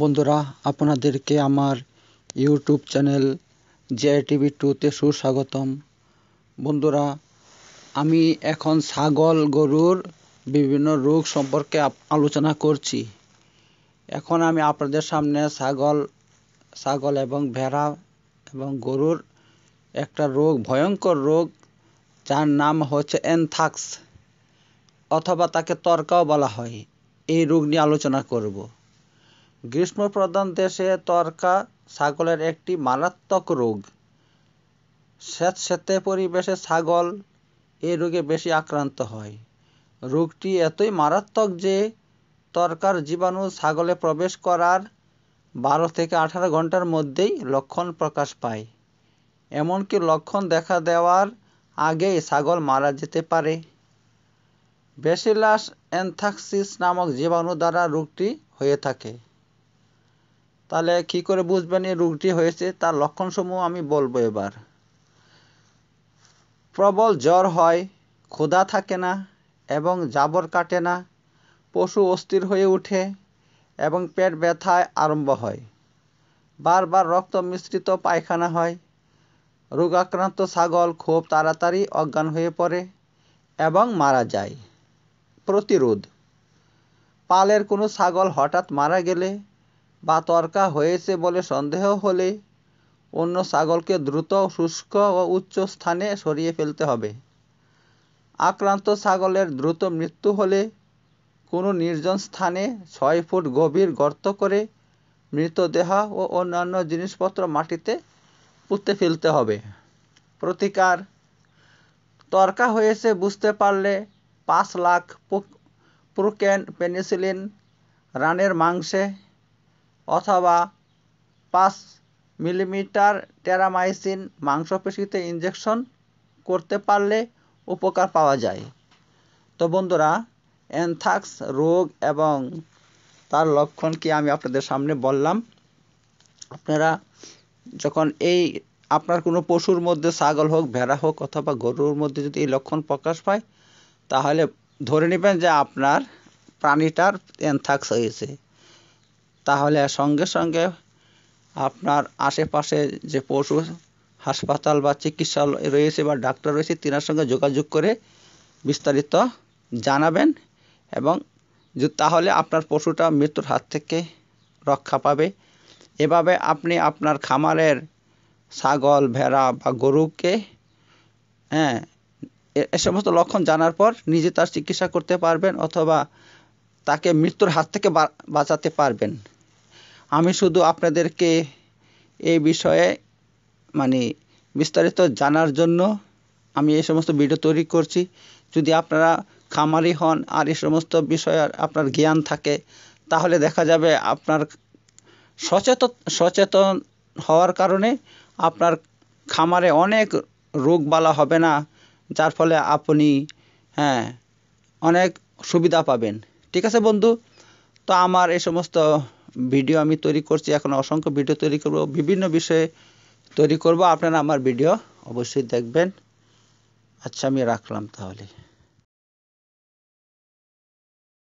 বন্ধুরা আপনাদেরকে আমার ইউটিউব চ্যানেল জেআই টিভি টুতে সুস্বাগতম বন্ধুরা আমি এখন ছাগল গরুর বিভিন্ন রোগ সম্পর্কে আলোচনা করছি এখন আমি আপনাদের সামনে ছাগল ছাগল এবং ভেড়া এবং গরুর একটা রোগ ভয়ঙ্কর রোগ যার নাম হচ্ছে অ্যানথ্রাক্স অথবা তাকে তর্কাও বলা হয় এই রোগ নিয়ে আলোচনা করব গ্রীষ্মপ্রধান দেশে তরকা ছাগলের একটি মারাত্মক রোগ স্যাঁতসেঁতে পরিবেশে ছাগল এই রোগে বেশি আক্রান্ত হয় রোগটি এতই মারাত্মক যে তরকার জীবাণু ছাগলে প্রবেশ করার বারো থেকে আঠারো ঘন্টার মধ্যেই লক্ষণ প্রকাশ পায় এমনকি লক্ষণ দেখা দেওয়ার আগেই ছাগল মারা যেতে পারে বেসিলাস অ্যানথ্রাক্সিস নামক জীবাণু দ্বারা রোগটি হয়ে থাকে তাহলে কি করে বুঝবেন এই রোগটি হয়েছে তার লক্ষণসমূহ আমি বলবো এবার প্রবল জ্বর হয় ক্ষুধা থাকে না এবং জাবর কাটে না পশু অস্থির হয়ে ওঠে এবং পেট ব্যথায় আরম্ভ হয় বারবার রক্ত মিশ্রিত পায়খানা হয় রোগাক্রান্ত ছাগল খুব তাড়াতাড়ি অজ্ঞান হয়ে পড়ে এবং মারা যায় প্রতিরোধ পালের কোনো ছাগল হঠাৎ মারা গেলে বা তর্কা হয়েছে বলে সন্দেহ হলে অন্য ছাগলকে দ্রুত শুষ্ক ও উচ্চ স্থানে সরিয়ে ফেলতে হবে আক্রান্ত ছাগলের দ্রুত মৃত্যু হলে কোনো নির্জন স্থানে ছয় ফুট গভীর গর্ত করে মৃতদেহ ও অন্যান্য জিনিসপত্র মাটিতে পুঁতে ফেলতে হবে প্রতিকার তর্কা হয়েছে বুঝতে পারলে পাঁচ লাখ প্রোকেন পেনিসিলিন রানের মাংসে অথবা পাঁচ মিলিমিটার টেরামাইসিন মাংসপেশিতে ইনজেকশন করতে পারলে উপকার পাওয়া যায় তো বন্ধুরা অ্যানথ্রাক্স রোগ এবং তার লক্ষণ কি আমি আপনাদের সামনে বললাম আপনারা যখন এই আপনার কোনো পশুর মধ্যে ছাগল হোক ভেড়া হোক অথবা গরুর মধ্যে যদি এই লক্ষণ প্রকাশ পায় তাহলে ধরে নেবেন যে আপনার প্রাণীটার অ্যানথ্রাক্স হয়েছে তাহলে সঙ্গে সঙ্গে আপনার আশেপাশে যে পশু হাসপাতাল বা চিকিৎসালয় রয়েছে বা ডাক্তার রয়েছে তিনার সঙ্গে যোগাযোগ করে বিস্তারিত জানাবেন এবং তাহলে আপনার পশুটা মৃত্যুর হাত থেকে রক্ষা পাবে এভাবে আপনি আপনার খামারের ছাগল ভেড়া বা গরুকে হ্যাঁ এ সমস্ত লক্ষণ জানার পর নিজে তার চিকিৎসা করতে পারবেন অথবা তাকে মৃত্যুর হাত থেকে বাঁচাতে পারবেন আমি শুধু আপনাদেরকে এই বিষয়ে মানে বিস্তারিত জানার জন্য আমি এই সমস্ত ভিডিও তৈরি করছি যদি আপনারা খামারি হন আর এই সমস্ত বিষয়ে আপনার জ্ঞান থাকে তাহলে দেখা যাবে আপনার সচেতন সচেতন হওয়ার কারণে আপনার খামারে অনেক রোগবালা হবে না যার ফলে আপনি হ্যাঁ অনেক সুবিধা পাবেন ঠিক আছে বন্ধু তো আমার এই সমস্ত ভিডিও আমি তৈরি করছি এখন অসংখ্য ভিডিও তৈরি করব বিভিন্ন বিষয়ে তৈরি করব আপনারা আমার ভিডিও অবশ্যই দেখবেন আচ্ছা আমি রাখলাম তাহলে